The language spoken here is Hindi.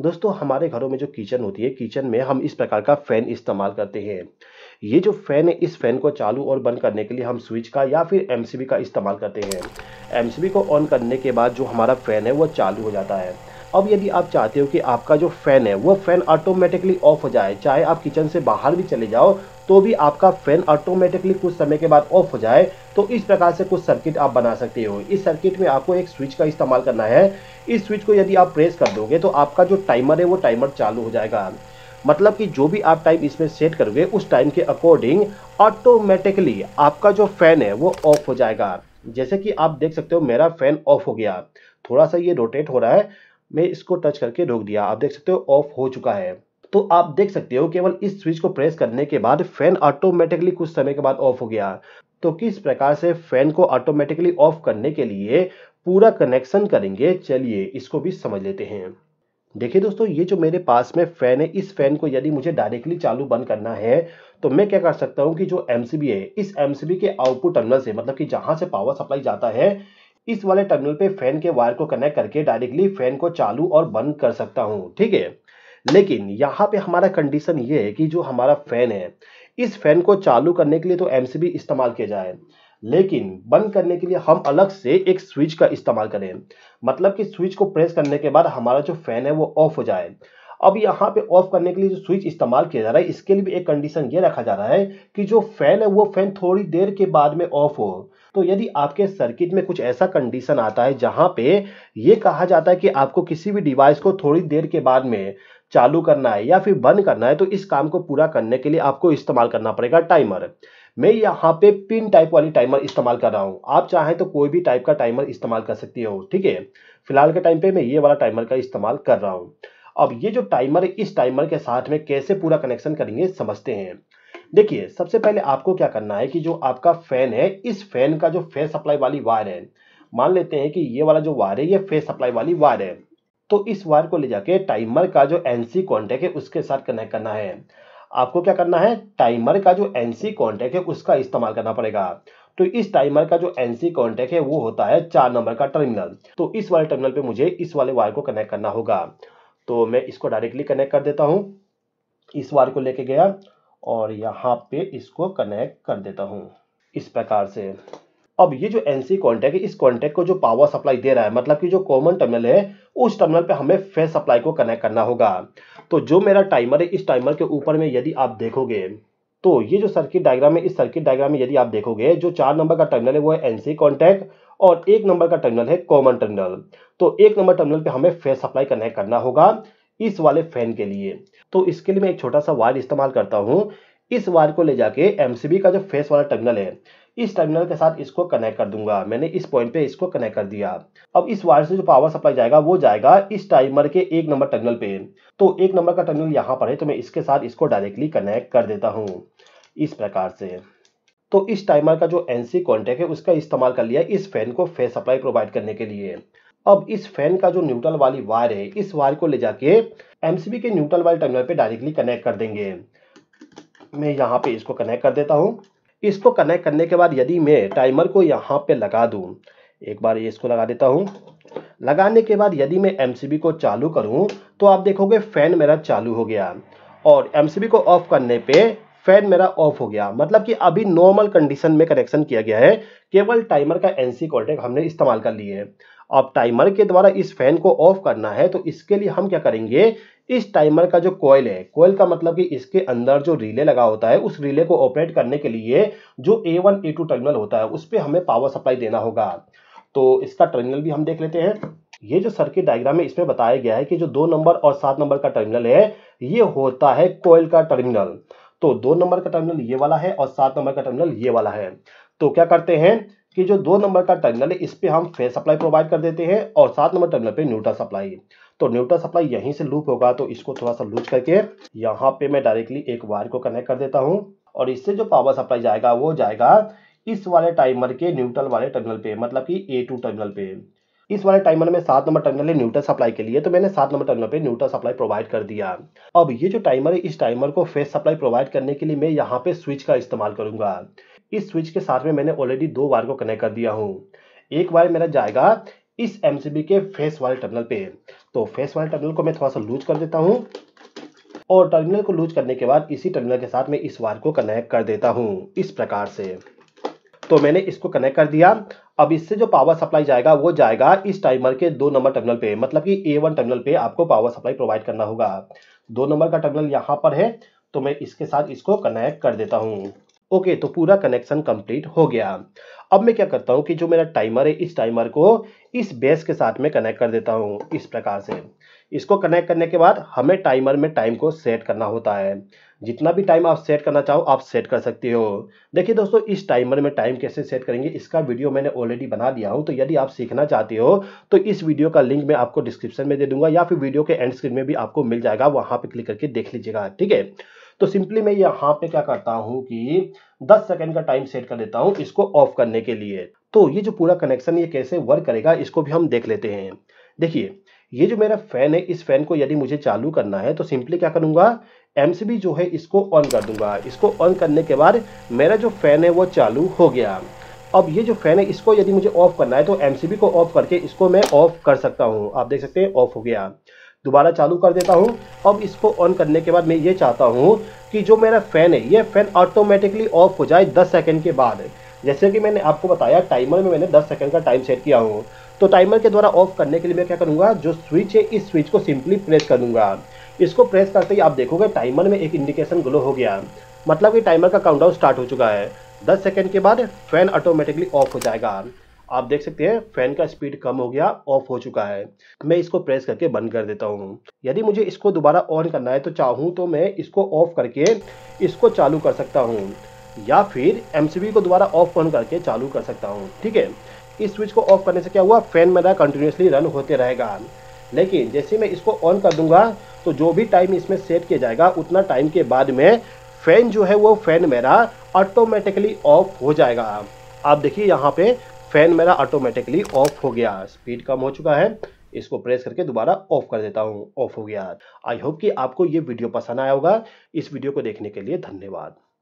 दोस्तों हमारे घरों में जो किचन होती है किचन में हम इस प्रकार का फ़ैन इस्तेमाल करते हैं ये जो फ़ैन है इस फ़ैन को चालू और बंद करने के लिए हम स्विच का या फिर एम का इस्तेमाल करते हैं एम को ऑन करने के बाद जो हमारा फ़ैन है वो चालू हो जाता है अब यदि आप चाहते हो कि आपका जो फ़ैन है वो फ़ैन ऑटोमेटिकली ऑफ हो जाए चाहे आप किचन से बाहर भी चले जाओ तो भी आपका फैन ऑटोमेटिकली कुछ समय के बाद ऑफ हो जाए तो इस प्रकार से कुछ सर्किट आप बना सकते हो इस सर्किट में आपको एक स्विच का इस्तेमाल करना है इस स्विच को यदि आप प्रेस कर दोगे तो आपका जो टाइमर है वो टाइमर चालू हो जाएगा मतलब कि जो भी आप टाइम इसमें सेट करोगे उस टाइम के अकॉर्डिंग ऑटोमेटिकली आपका जो फैन है वो ऑफ हो जाएगा जैसे कि आप देख सकते हो मेरा फैन ऑफ हो गया थोड़ा सा ये रोटेट हो रहा है मैं इसको टच करके रोक दिया आप देख सकते हो ऑफ हो चुका है तो आप देख सकते हो केवल इस स्विच को प्रेस करने के बाद फैन ऑटोमेटिकली कुछ समय के बाद ऑफ हो गया तो किस प्रकार से फैन को ऑटोमेटिकली ऑफ करने के लिए पूरा कनेक्शन करेंगे चलिए इसको भी समझ लेते हैं देखिए दोस्तों ये जो मेरे पास में फैन है इस फैन को यदि मुझे डायरेक्टली चालू बंद करना है तो मैं क्या कर सकता हूँ कि जो एम है इस एम के आउटपुट टर्मिनल से मतलब कि जहाँ से पावर सप्लाई जाता है इस वाले टर्मिनल पे फैन के वायर को कनेक्ट करके डायरेक्टली फैन को चालू और बंद कर सकता हूँ ठीक है लेकिन यहाँ पे हमारा कंडीशन ये है कि जो हमारा फैन है इस फैन को चालू करने के लिए तो एम इस्तेमाल किया जाए लेकिन बंद करने के लिए हम अलग से एक स्विच का इस्तेमाल करें मतलब कि स्विच को प्रेस करने के बाद हमारा जो फैन है वो ऑफ हो जाए अब यहाँ पे ऑफ करने के लिए जो स्विच इस्तेमाल किया जा रहा है इसके लिए भी एक कंडीशन ये रखा जा रहा है कि जो फैन है वो फैन थोड़ी देर के बाद में ऑफ हो तो यदि आपके सर्किट में कुछ ऐसा कंडीशन आता है जहां पे ये कहा जाता है कि आपको किसी भी डिवाइस को थोड़ी देर के बाद में चालू करना है या फिर बंद करना है तो इस काम को पूरा करने के लिए आपको इस्तेमाल करना पड़ेगा टाइमर मैं यहाँ पे पिन टाइप वाली टाइमर इस्तेमाल कर रहा हूँ आप चाहें तो कोई भी टाइप का टाइमर इस्तेमाल कर सकती हो ठीक है फिलहाल के टाइम पे मैं ये वाला टाइमर का इस्तेमाल कर रहा हूँ अब ये जो टाइमर है इस टाइमर के साथ में कैसे पूरा कनेक्शन करेंगे समझते हैं देखिए सबसे पहले आपको क्या करना है कि जो आपका फैन है इस फैन का जो फेस सप्लाई वाली वायर है मान लेते हैं कि ये वाला जो वायर है ये फेस सप्लाई वाली वायर है तो इस वायर को ले जाके टाइमर का जो एनसी कॉन्टेक्ट है उसके साथ कनेक्ट करना है आपको क्या करना है टाइमर का जो एनसी कॉन्टेक्ट है उसका इस्तेमाल करना पड़ेगा तो इस टाइमर का जो एनसी कॉन्टेक्ट है वो होता है चार नंबर का टर्मिनल तो इस वाले टर्मिनल पे मुझे इस वाले वायर को कनेक्ट करना होगा तो मैं इसको डायरेक्टली कनेक्ट कर देता हूँ इस वायर को लेके गया और यहाँ पे इसको कनेक्ट कर देता हूँ इस प्रकार से अब ये जो एनसी कॉन्टैक्ट है इस कॉन्टैक्ट को जो पावर सप्लाई दे रहा है मतलब कि जो कॉमन टर्मिनल है उस टर्मिनल पे हमें फेस सप्लाई को कनेक्ट करना होगा तो जो मेरा टाइमर है इस टाइमर के ऊपर में यदि आप देखोगे तो ये जो सर्किट डायग्राम है इस सर्किट डायग्राम में यदि आप देखोगे जो चार नंबर का टर्मिनल है वो है एनसी कॉन्टैक्ट और एक नंबर का टर्मिनल है कॉमन टर्मिनल तो एक नंबर टर्मिनल पे हमें फेस सप्लाई कनेक्ट करना होगा इस वाले फैन के लिए तो इसके लिए मैं एक छोटा सा वायर इस्तेमाल करता हूँ इस वायर को ले जाके एमसीबी का जो फेस वाला टर्मिनल है इस टर्मिनल के साथ इसको कनेक्ट कर दूंगा मैंने इस पॉइंट पे इसको कनेक्ट कर दिया अब इस वायर से जो पावर सप्लाई जाएगा वो जाएगा इस टाइमर के एक नंबर टर्मिनल पे तो एक नंबर का टर्मिनल यहाँ पर है तो मैं इसके साथ इसको डायरेक्टली कनेक्ट कर देता हूँ इस प्रकार से तो इस टाइमर का जो एनसी कॉन्टेक्ट है उसका इस्तेमाल कर लिया इस फैन को फेस सप्लाई प्रोवाइड करने के लिए अब इस फैन का जो न्यूट्रल वाली वायर है इस वायर को ले जाके एमसीबी के न्यूट्रल वाले टर्मिनल पे डायरेक्टली कनेक्ट कर देंगे मैं यहाँ पे इसको कनेक्ट कर देता हूँ इसको कनेक्ट करने के बाद यदि मैं टाइमर को यहाँ पे लगा दूँ एक बार ये इसको लगा देता हूँ लगाने के बाद यदि मैं एम को चालू करूँ तो आप देखोगे फ़ैन मेरा चालू हो गया और एम को ऑफ करने पर फैन मेरा ऑफ हो गया मतलब कि अभी नॉर्मल कंडीशन में कनेक्शन किया गया है केवल टाइमर का एनसी कॉन्टेक्ट हमने इस्तेमाल कर लिए अब टाइमर के द्वारा इस फैन को ऑफ करना है तो इसके लिए हम क्या करेंगे इस टाइमर का जो कोयल है कोयल का मतलब कि इसके अंदर जो रिले लगा होता है उस रिले को ऑपरेट करने के लिए जो A one A two terminal होता है उस पर हमें पावर सप्लाई देना होगा तो इसका टर्मिनल भी हम देख लेते हैं ये जो सर्किट डायग्राम है इसमें बताया गया है कि जो दो नंबर और सात नंबर का टर्मिनल है ये होता है कोयल का टर्मिनल तो दो नंबर का टर्मिनल ये वाला है और सात नंबर का टर्मिनल ये वाला है तो क्या करते हैं कि जो दो नंबर का टर्मिनल है इस पर हम फेस सप्लाई प्रोवाइड कर देते हैं और सात नंबर टर्मिनल पे न्यूट्रल सप्लाई तो न्यूट्रल सप्लाई यहीं से लूप होगा तो इसको थोड़ा सा लूज करके यहाँ पे मैं डायरेक्टली एक वायर को कनेक्ट कर देता हूँ और इससे जो पावर सप्लाई जाएगा वो जाएगा इस वाले टाइमर के न्यूट्रल वाले टर्मिनल पे मतलब की ए टू टर्मिनल पे इस वाले टाइमर में सात नंबर टर्मिनल है न्यूट्रल सप्लाई के लिए तो मैंने सात नंबर टर्मिनल पे न्यूट्रल सप्लाई प्रोवाइड कर दिया अब ये जो टाइमर है इस टाइमर को फेस सप्लाई प्रोवाइड करने के लिए मैं यहाँ पे स्विच का इस्तेमाल करूंगा इस स्विच के साथ में मैंने ऑलरेडी दो वायर को कनेक्ट कर दिया हूँ एक वायर मेरा जाएगा इस एमसीबी के फेस वाले टर्मिनल पे है तो फेस वाले टर्मिनल को मैं थोड़ा सा लूज कर देता हूँ और टर्मिनल को लूज करने के बाद इसी टर्मिनल के साथ में इस वायर को कनेक्ट कर देता हूँ इस प्रकार से तो मैंने इसको कनेक्ट कर दिया अब इससे जो पावर सप्लाई जाएगा वो जाएगा इस टाइमर के दो नंबर टर्मिनल पे मतलब कि ए वन टर्मिनल पे आपको पावर सप्लाई प्रोवाइड करना होगा दो नंबर का टर्मिनल यहाँ पर है तो मैं इसके साथ इसको कनेक्ट कर देता हूँ ओके तो पूरा कनेक्शन कंप्लीट हो गया अब मैं क्या करता हूँ कि जो मेरा टाइमर है इस टाइमर को इस बेस के साथ में कनेक्ट कर देता हूँ इस प्रकार से इसको कनेक्ट करने के बाद हमें टाइमर में टाइम को सेट करना होता है जितना भी टाइम आप सेट करना चाहो आप सेट कर सकते हो देखिए दोस्तों इस टाइमर में टाइम कैसे सेट करेंगे इसका वीडियो मैंने ऑलरेडी बना दिया हूं तो यदि आप सीखना चाहते हो तो इस वीडियो का लिंक मैं आपको डिस्क्रिप्शन में दे दूंगा या फिर वीडियो के एंड स्क्रीन में भी आपको मिल जाएगा वहां पर क्लिक करके देख लीजिएगा ठीक है तो सिंपली मैं यहाँ पे क्या करता हूँ कि 10 सेकंड का टाइम सेट कर देता हूँ इसको ऑफ करने के लिए तो ये जो पूरा कनेक्शन ये कैसे वर्क करेगा इसको भी हम देख लेते हैं देखिए ये जो मेरा फैन है इस फैन को यदि मुझे चालू करना है तो सिंपली क्या करूंगा एम जो है इसको ऑन कर दूंगा इसको ऑन करने के बाद मेरा जो फैन है वो चालू हो गया अब ये जो फैन है इसको यदि मुझे ऑफ करना है तो एम को ऑफ करके इसको मैं ऑफ कर सकता हूँ आप देख सकते हैं ऑफ हो गया दोबारा चालू कर देता हूँ अब इसको ऑन करने के बाद मैं ये चाहता हूँ कि जो मेरा फ़ैन है ये फ़ैन ऑटोमेटिकली ऑफ हो जाए दस सेकेंड के बाद जैसे कि मैंने आपको बताया टाइमर में मैंने दस सेकेंड का टाइम सेट किया हूँ तो टाइमर के द्वारा ऑफ करने के लिए मैं क्या करूँगा जो स्विच है इस स्विच को सिंपली प्रेस कर इसको प्रेस करते ही आप देखोगे टाइमर में एक इंडिकेशन ग्लो हो गया मतलब कि टाइमर का काउंटडाउन स्टार्ट हो चुका है दस सेकेंड के बाद फ़ैन ऑटोमेटिकली ऑफ हो जाएगा आप देख सकते हैं फैन का स्पीड कम हो गया ऑफ हो चुका है मैं इसको प्रेस करके बंद कर देता हूँ यदि मुझे इसको दोबारा ऑन करना है तो चाहूँ तो मैं इसको ऑफ करके इसको चालू कर सकता हूँ या फिर एम को दोबारा ऑफ ऑन करके चालू कर सकता हूँ ठीक है इस स्विच को ऑफ करने से क्या हुआ फैन मेरा कंटिन्यूसली रन होते रहेगा लेकिन जैसे मैं इसको ऑन कर दूंगा तो जो भी टाइम इसमें सेट किया जाएगा उतना टाइम के बाद में फैन जो है वो फैन मेरा ऑटोमेटिकली ऑफ हो जाएगा आप देखिए यहाँ पे फैन मेरा ऑटोमेटिकली ऑफ हो गया स्पीड कम हो चुका है इसको प्रेस करके दोबारा ऑफ कर देता हूँ ऑफ हो गया आई होप कि आपको ये वीडियो पसंद आया होगा इस वीडियो को देखने के लिए धन्यवाद